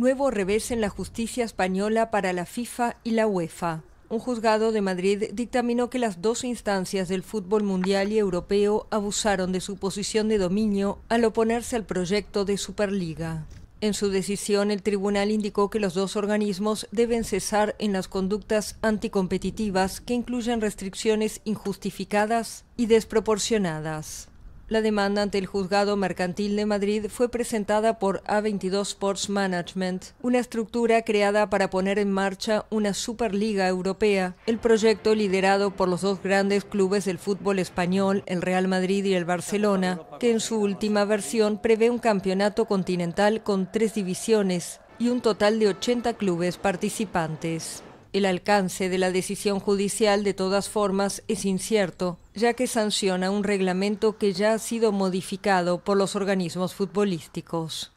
Nuevo revés en la justicia española para la FIFA y la UEFA. Un juzgado de Madrid dictaminó que las dos instancias del fútbol mundial y europeo abusaron de su posición de dominio al oponerse al proyecto de Superliga. En su decisión, el tribunal indicó que los dos organismos deben cesar en las conductas anticompetitivas que incluyen restricciones injustificadas y desproporcionadas. La demanda ante el Juzgado Mercantil de Madrid fue presentada por A22 Sports Management, una estructura creada para poner en marcha una Superliga Europea. El proyecto, liderado por los dos grandes clubes del fútbol español, el Real Madrid y el Barcelona, que en su última versión prevé un campeonato continental con tres divisiones y un total de 80 clubes participantes. El alcance de la decisión judicial de todas formas es incierto, ya que sanciona un reglamento que ya ha sido modificado por los organismos futbolísticos.